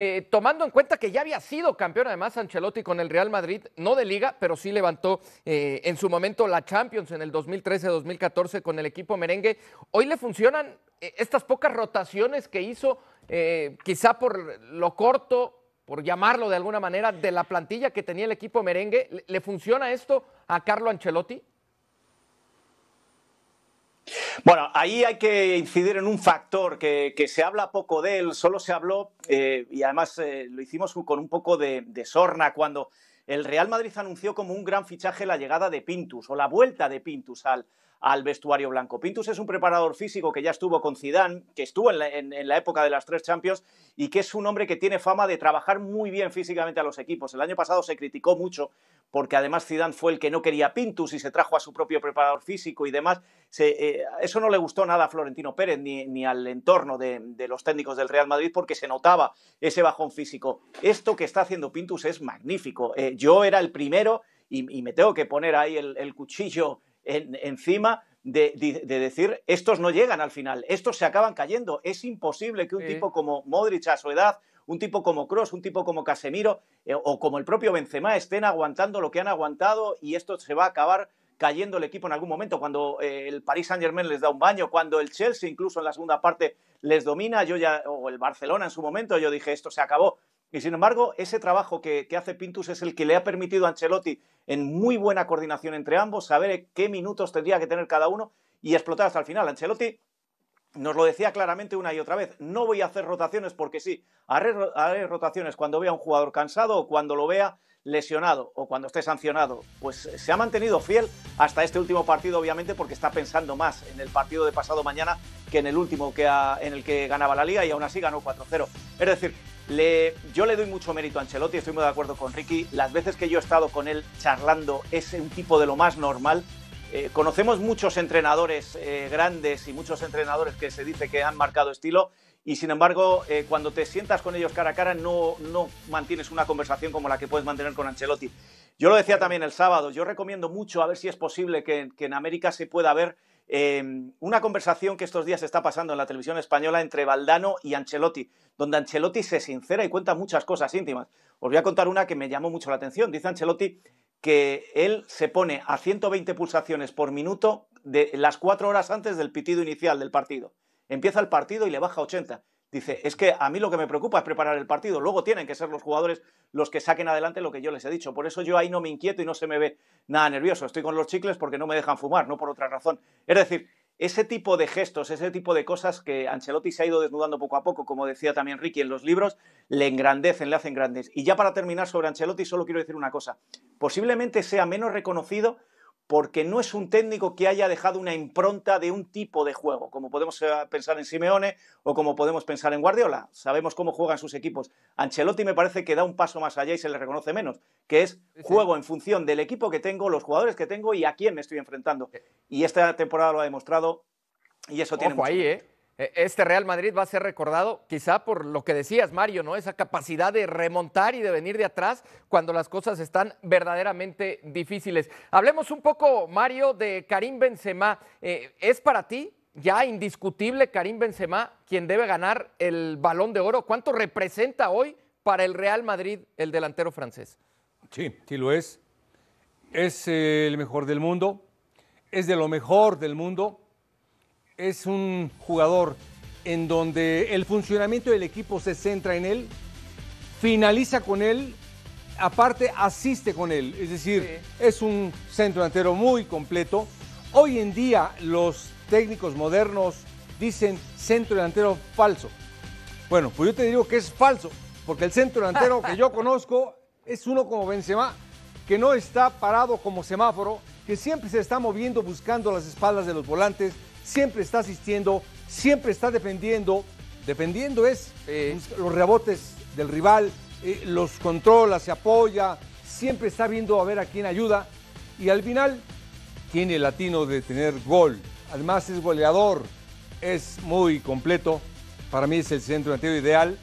Eh, tomando en cuenta que ya había sido campeón además Ancelotti con el Real Madrid, no de liga, pero sí levantó eh, en su momento la Champions en el 2013-2014 con el equipo merengue. Hoy le funcionan eh, estas pocas rotaciones que hizo, quizá por lo corto, por llamarlo de alguna manera, de la plantilla que tenía el equipo merengue. le funciona esto a Carlo Ancelotti? Bueno, ahí hay que incidir en un factor que, se habla poco de él, solo se habló, eh, y además eh, lo hicimos con un poco de, de sorna cuando el Real Madrid anunció como un gran fichaje la llegada de Pintus o la vuelta de Pintus al, al vestuario blanco. Pintus es un preparador físico que ya estuvo con Zidane, que estuvo en la, época de las tres Champions y que es un hombre que tiene fama de trabajar muy bien físicamente a los equipos. El año pasado se criticó mucho porque además Zidane fue el que no quería Pintus y se trajo a su propio preparador físico y demás. Eh, eso no le gustó nada a Florentino Pérez ni, al entorno de, los técnicos del Real Madrid porque se notaba ese bajón físico. Esto que está haciendo Pintus es magnífico. Eh, yo era el primero y, me tengo que poner ahí el cuchillo encima de, decir, estos no llegan al final, estos se acaban cayendo. Es imposible que un tipo como Modric a su edad, un tipo como Cross, un tipo como Casemiro eh, o como el propio Benzema estén aguantando lo que han aguantado y esto se va a acabar cayendo el equipo en algún momento, cuando eh, el Paris Saint Germain les da un baño, cuando el Chelsea incluso en la segunda parte les domina, yo ya, o el Barcelona en su momento, yo dije, esto se acabó. Y sin embargo, ese trabajo que, que, hace Pintus es el que le ha permitido a Ancelotti, en muy buena coordinación entre ambos, saber qué minutos tendría que tener cada uno y explotar hasta el final. Ancelotti nos lo decía claramente una y otra vez, no voy a hacer rotaciones porque sí, haré, rotaciones cuando vea a un jugador cansado o cuando lo vea lesionado o cuando esté sancionado. Pues eh, se ha mantenido fiel hasta este último partido, obviamente, porque está pensando más en el partido de pasado mañana que en el último que en el que ganaba la liga y aún así ganó 4-0. Es decir, yo le doy mucho mérito a Ancelotti, estoy muy de acuerdo con Ricky. Las veces que yo he estado con él charlando es un tipo de lo más normal. Eh, conocemos muchos entrenadores eh, grandes y muchos entrenadores que se dice que han marcado estilo y sin embargo eh, cuando te sientas con ellos cara a cara no, mantienes una conversación como la que puedes mantener con Ancelotti. Yo lo decía también el sábado, yo recomiendo mucho a ver si es posible que, que en América se pueda ver Em, una conversación que estos días está pasando en la televisión española entre Valdano y Ancelotti, donde Ancelotti se sincera y cuenta muchas cosas íntimas. Os voy a contar una que me llamó mucho la atención. Dice Ancelotti que él se pone a 120 pulsaciones por minuto de las cuatro horas antes del pitido inicial del partido. Empieza el partido y le baja 80. Dice, es que a mí lo que me preocupa es preparar el partido, luego tienen que ser los jugadores los que saquen adelante lo que yo les he dicho. Por eso yo ahí no me inquieto y no se me ve nada nervioso. Estoy con los chicles porque no me dejan fumar, no por otra razón. Es decir, ese tipo de gestos, ese tipo de cosas que Ancelotti se ha ido desnudando poco a poco, como decía también Ricky en los libros, le engrandecen, le hacen grandes. Y ya para terminar sobre Ancelotti, solo quiero decir una cosa. Posiblemente sea menos reconocido porque no es un técnico que haya dejado una impronta de un tipo de juego, como podemos eh, pensar en Simeone o como podemos pensar en Guardiola. Sabemos cómo juegan sus equipos. Ancelotti me parece que da un paso más allá y se le reconoce menos, que es juego en función del equipo que tengo, los jugadores que tengo y a quién me estoy enfrentando. Eh. Y esta temporada lo ha demostrado y eso tiene mucho. ahí, e, este Real Madrid va a ser recordado quizá por lo que decías, Mario, ¿no? Esa capacidad de remontar y de venir de atrás cuando las cosas están verdaderamente difíciles. Hablemos un poco, Mario, de Karim Benzema. Eh, ¿Es para ti ya indiscutible Karim Benzema quien debe ganar el balón de oro? ¿Cuánto representa hoy para el Real Madrid el delantero francés? Sí, sí lo es. Es el mejor del mundo, es de lo mejor del mundo es un jugador en donde el funcionamiento del equipo se centra en él, finaliza con él, aparte asiste con él. Es decir, es un centro delantero muy completo. Hoy en día los técnicos modernos dicen centro delantero falso. Bueno, pues yo te digo que es falso, porque el centro delantero que yo conozco es uno como Benzema, que no está parado como semáforo, que siempre se está moviendo buscando las espaldas de los volantes, siempre está asistiendo, siempre está defendiendo. Defendiendo es eh, los rebotes del rival, eh, los controla, se apoya, siempre está viendo a ver a quién ayuda. Y al final tiene el latino de tener gol. Además es goleador, es muy completo. Para mí es el centro delantero ideal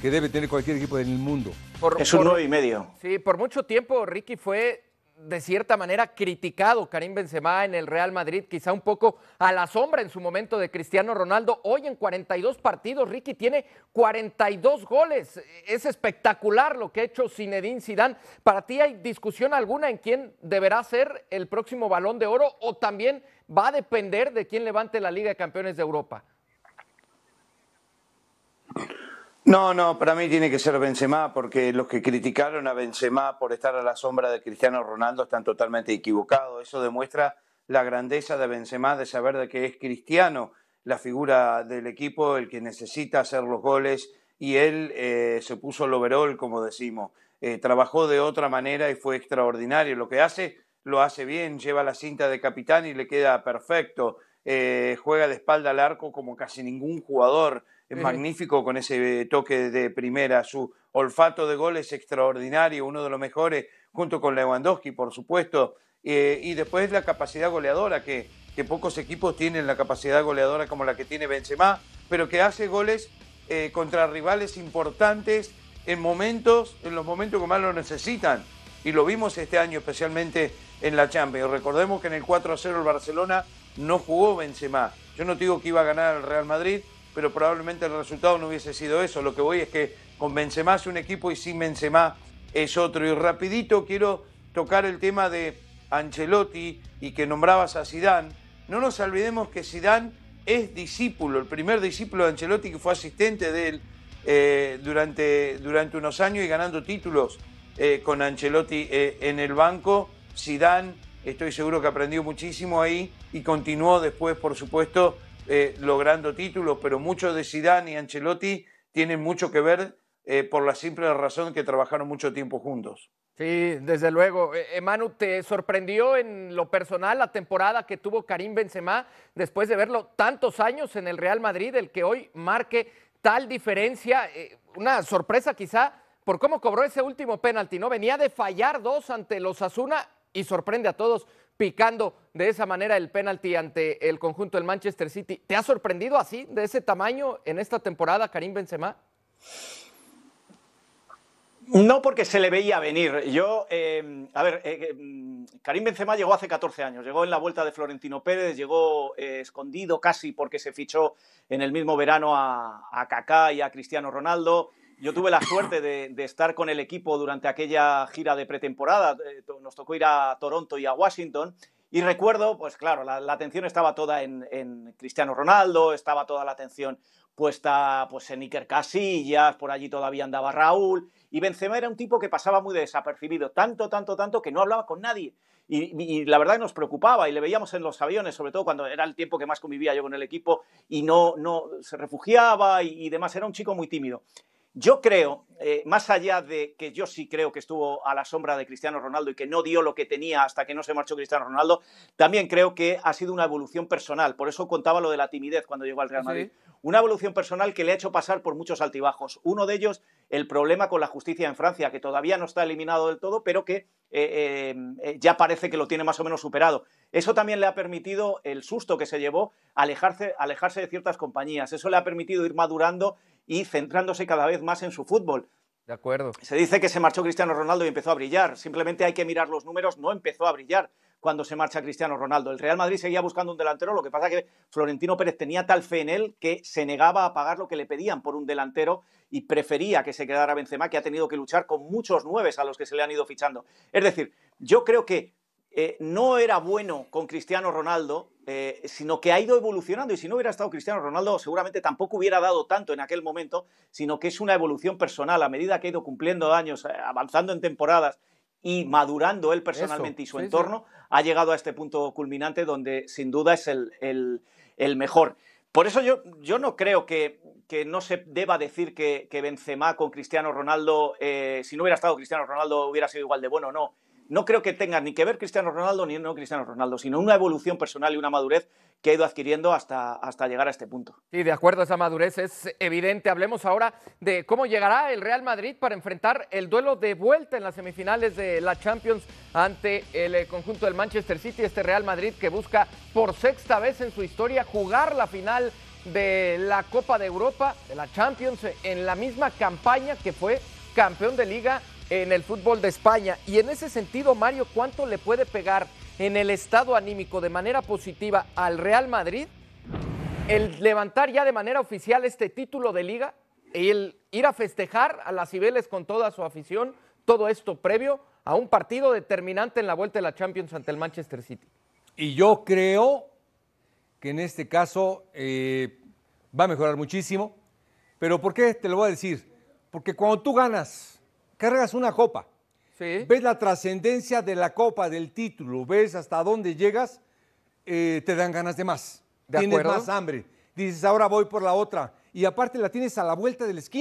que debe tener cualquier equipo del mundo. es un y medio. Sí, por mucho tiempo Ricky fue de cierta manera criticado Karim Benzema en el Real Madrid, quizá un poco a la sombra en su momento de Cristiano Ronaldo. Hoy en 42 partidos, Ricky tiene 42 goles. Es espectacular lo que ha hecho Zinedine Zidane. ¿Para ti hay discusión alguna en quién deberá ser el próximo Balón de Oro o también va a depender de quién levante la Liga de Campeones de Europa? No, no, para mí tiene que ser Benzema porque los que criticaron a Benzema por estar a la sombra de Cristiano Ronaldo están totalmente equivocados. Eso demuestra la grandeza de Benzema de saber de que es Cristiano la figura del equipo, el que necesita hacer los goles y él eh, se puso el overall, como decimos. Eh, trabajó de otra manera y fue extraordinario. Lo que hace, lo hace bien, lleva la cinta de capitán y le queda perfecto. Eh, juega de espalda al arco como casi ningún jugador es magnífico con ese eh, toque de primera, su olfato de goles es extraordinario, uno de los mejores, junto con Lewandowski, por supuesto, eh, y después la capacidad goleadora, que, pocos equipos tienen la capacidad goleadora como la que tiene Benzema, pero que hace goles eh, contra rivales importantes en momentos, en los momentos que más lo necesitan. Y lo vimos este año, especialmente en la Champions. Recordemos que en el 4 0 el Barcelona no jugó Benzema. Yo no digo que iba a ganar el Real Madrid, pero probablemente el resultado no hubiese sido eso. Lo que voy es que con Benzema es un equipo y sin Benzema es otro. Y rapidito quiero tocar el tema de Ancelotti y que nombrabas a Zidane. No nos olvidemos que Zidane es discípulo, el primer discípulo de Ancelotti que fue asistente de él eh, durante, durante unos años y ganando títulos eh, con Ancelotti eh, en el banco. Zidane, estoy seguro que aprendió muchísimo ahí y continuó después, por supuesto, eh, logrando títulos, pero muchos de Zidane y Ancelotti tienen mucho que ver eh, por la simple razón que trabajaron mucho tiempo juntos. Sí, desde luego. Eh, Emanu, ¿te sorprendió en lo personal la temporada que tuvo Karim Benzema después de verlo tantos años en el Real Madrid, el que hoy marque tal diferencia? una sorpresa quizá por cómo cobró ese último penalti, ¿no? Venía de fallar dos ante los Asuna y sorprende a todos picando de esa manera el penalti ante el conjunto del Manchester City. ¿Te ha sorprendido así, de ese tamaño, en esta temporada, Karim Benzema? No porque se le veía venir. Yo, eh, a ver, eh, eh, Karim Benzema llegó hace 14 años, llegó en la vuelta de Florentino Pérez, llegó escondido casi porque se fichó en el mismo verano a, a Kaká y a Cristiano Ronaldo. Yo tuve la suerte de, estar con el equipo durante aquella gira de pretemporada. Eh, nos tocó ir a Toronto y a Washington. Y recuerdo, pues claro, la, atención estaba toda en, Cristiano Ronaldo, estaba toda la atención puesta pues, en Iker Casillas, por allí todavía andaba Raúl. Y Benzema era un tipo que pasaba muy desapercibido, tanto, tanto, tanto, que no hablaba con nadie. Y, la verdad que nos preocupaba y le veíamos en los aviones, sobre todo cuando era el tiempo que más convivía yo con el equipo y no, no se refugiaba y, y demás, era un chico muy tímido. Yo creo, eh, más allá de que yo sí creo que estuvo a la sombra de Cristiano Ronaldo y que no dio lo que tenía hasta que no se marchó Cristiano Ronaldo, también creo que ha sido una evolución personal. Por eso contaba lo de la timidez cuando llegó al Real Madrid. Una evolución personal que le ha hecho pasar por muchos altibajos. Uno de ellos, el problema con la justicia en Francia, que todavía no está eliminado del todo, pero que eh, eh, ya parece que lo tiene más o menos superado. Eso también le ha permitido el susto que se llevó alejarse, alejarse de ciertas compañías. Eso le ha permitido ir madurando y centrándose cada vez más en su fútbol. De acuerdo. Se dice que se marchó Cristiano Ronaldo y empezó a brillar. Simplemente hay que mirar los números, no empezó a brillar cuando se marcha Cristiano Ronaldo. El Real Madrid seguía buscando un delantero, lo que pasa es que Florentino Pérez tenía tal fe en él que se negaba a pagar lo que le pedían por un delantero y prefería que se quedara Benzema, que ha tenido que luchar con muchos nueve a los que se le han ido fichando. Es decir, yo creo que eh, no era bueno con Cristiano Ronaldo eh, sino que ha ido evolucionando y si no hubiera estado Cristiano Ronaldo seguramente tampoco hubiera dado tanto en aquel momento, sino que es una evolución personal a medida que ha ido cumpliendo años, eh, avanzando en temporadas y madurando él personalmente y su entorno, ha llegado a este punto culminante donde sin duda es el, mejor. Por eso yo, yo no creo que, no se deba decir que, que Benzema con Cristiano Ronaldo, eh, si no hubiera estado Cristiano Ronaldo, hubiera sido igual de bueno o no no creo que tenga ni que ver Cristiano Ronaldo ni no Cristiano Ronaldo, sino una evolución personal y una madurez que ha ido adquiriendo hasta, hasta llegar a este punto. Y de acuerdo, esa madurez es evidente. Hablemos ahora de cómo llegará el Real Madrid para enfrentar el duelo de vuelta en las semifinales de la Champions ante el eh, conjunto del Manchester City, este Real Madrid que busca por sexta vez en su historia jugar la final de la Copa de Europa, de la Champions, en la misma campaña que fue campeón de liga en el fútbol de España. Y en ese sentido, Mario, ¿cuánto le puede pegar en el estado anímico de manera positiva al Real Madrid el levantar ya de manera oficial este título de liga? El ir a festejar a las Cibeles con toda su afición, todo esto previo a un partido determinante en la vuelta de la Champions ante el Manchester City. Y yo creo que en este caso eh, va a mejorar muchísimo. Pero ¿por qué? Te lo voy a decir. Porque cuando tú ganas cargas una copa, ves la trascendencia de la copa, del título, ves hasta dónde llegas, eh, te dan ganas de más. tienes más hambre. Dices, ahora voy por la otra. Y aparte la tienes a la vuelta de la esquina.